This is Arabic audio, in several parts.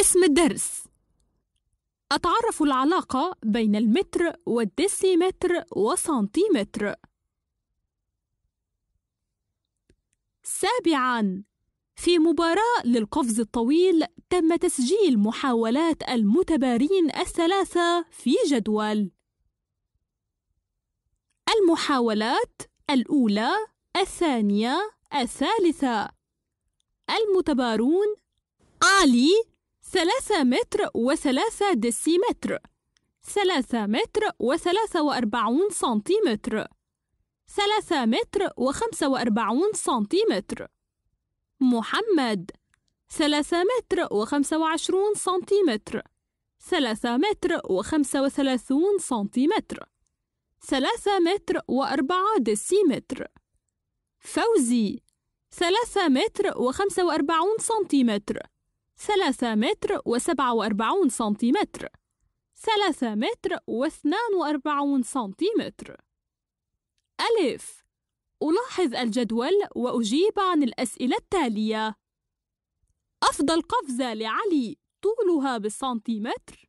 اسم الدرس أتعرف العلاقة بين المتر والديسيمتر وسنتيمتر سابعاً في مباراة للقفز الطويل تم تسجيل محاولات المتبارين الثلاثة في جدول المحاولات الأولى الثانية الثالثة المتبارون علي ثلاثة متر وثلاثة ديسيمتر ثلاثة متر وثلاثة وأربعون سنتيمتر ثلاثة متر وخمسة وأربعون سنتيمتر محمد ثلاثة متر وخمسة وعشرون سنتيمتر ثلاثة متر وخمسة وثلاثون سنتيمتر ثلاثة متر وأربعة ديسيمتر فوزي ثلاثة متر وخمسة وأربعون سنتيمتر ثلاثة متر وسبعة وأربعون سنتيمتر ثلاثة متر واثنان وأربعون سنتيمتر ألف ألاحظ الجدول وأجيب عن الأسئلة التالية أفضل قفزة لعلي طولها بالسنتيمتر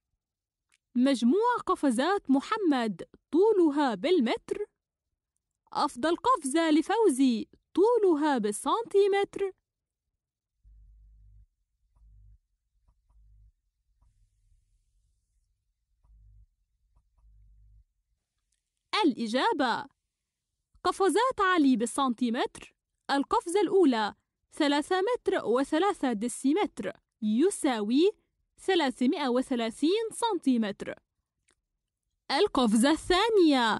مجموع قفزات محمد طولها بالمتر أفضل قفزة لفوزي طولها بالسنتيمتر الإجابة قفزات علي بالسنتيمتر القفزة الأولى ثلاثة متر وثلاثة ديسيمتر يساوي ثلاثمائة وثلاثين سنتيمتر القفزة الثانية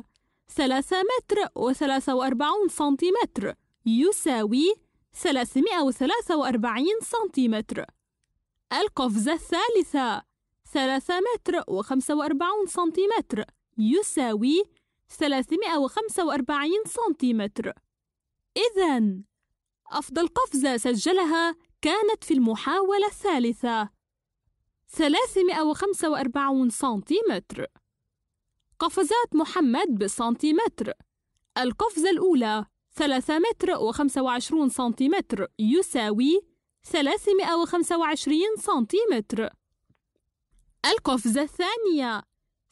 ثلاثة متر وثلاثة وأربعون سنتيمتر يساوي ثلاثمائة وثلاثة وأربعين سنتيمتر القفزة الثالثة ثلاثة متر وخمسة وأربعون سنتيمتر يساوي 345 سنتيمتر إذا أفضل قفزة سجلها كانت في المحاولة الثالثة 345 سنتيمتر قفزات محمد بالسنتيمتر القفزة الأولى 3 متر و25 سنتيمتر يساوي 325 سنتيمتر القفزة الثانية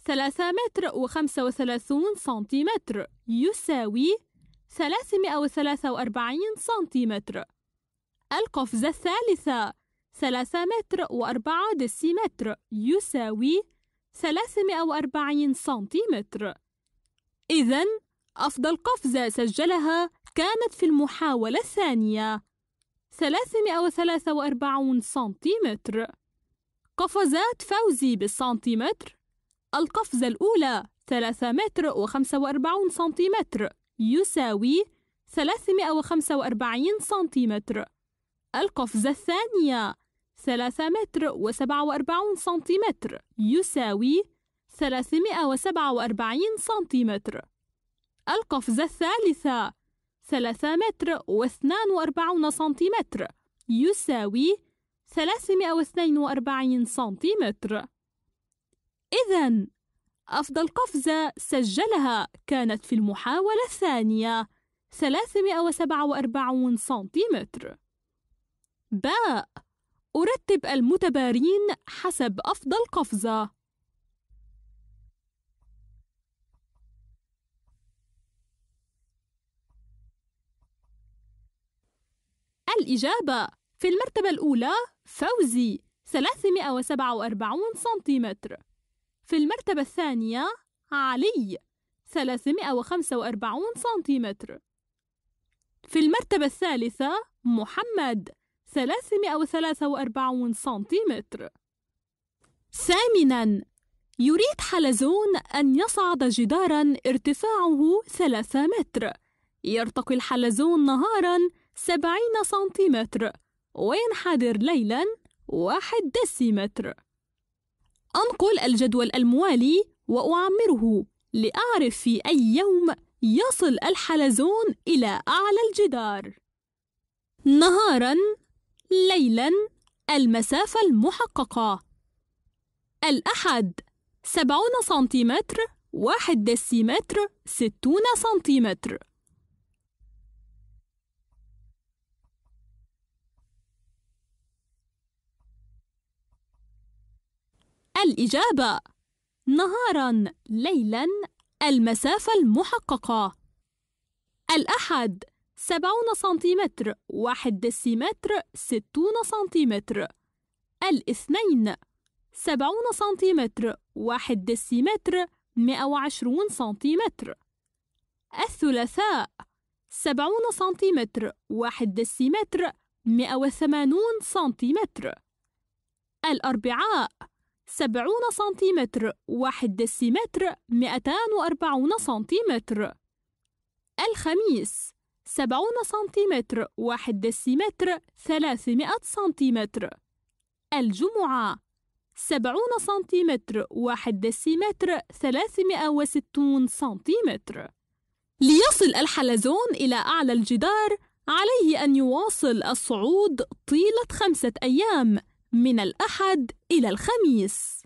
3 متر و35 سنتيمتر يساوي 343 سنتيمتر القفزة الثالثة 3 متر و4 دسيمتر يساوي 340 سنتيمتر إذا أفضل قفزة سجلها كانت في المحاولة الثانية 343 سنتيمتر قفزات فوزي بالسنتيمتر القفزة الأولى 3 متر و45 سنتيمتر يساوي 345 سنتيمتر القفزة الثانية 3 متر و47 سنتيمتر يساوي 347 سنتيمتر القفزة الثالثة 3 متر و42 سنتيمتر يساوي 342 سنتيمتر إذا أفضل قفزة سجلها كانت في المحاولة الثانية 347 سنتيمتر باء أرتب المتبارين حسب أفضل قفزة الإجابة في المرتبة الأولى فوزي 347 سنتيمتر في المرتبة الثانية علي 345 سنتيمتر في المرتبة الثالثة محمد 343 سنتيمتر ثامنا يريد حلزون أن يصعد جدارا ارتفاعه 3 متر يرتقي الحلزون نهارا 70 سنتيمتر وينحدر ليلا 1 دسيمتر أنقل الجدول الموالي وأعمره لأعرف في أي يوم يصل الحلزون إلى أعلى الجدار. نهارًا، ليلًا، المسافة المحققة. الأحد: سبعون سنتيمتر، واحد دسيمتر، ستون سنتيمتر. الإجابة نهارا ليلا المسافة المحققة الأحد سبعون سنتيمتر واحد دسيمتر ستون سنتيمتر الاثنين سبعون سنتيمتر واحد دسيمتر مئة وعشرون سنتيمتر الثلاثاء سبعون سنتيمتر واحد دسيمتر مئة وثمانون سنتيمتر الأربعاء 70 سنتيمتر 1 ديسيمتر 240 سنتيمتر الخميس 70 سنتيمتر 1 ديسيمتر 300 سنتيمتر الجمعة 70 سنتيمتر 1 ديسيمتر 360 سنتيمتر ليصل الحلزون إلى أعلى الجدار عليه أن يواصل الصعود طيلة خمسة أيام من الأحد إلى الخميس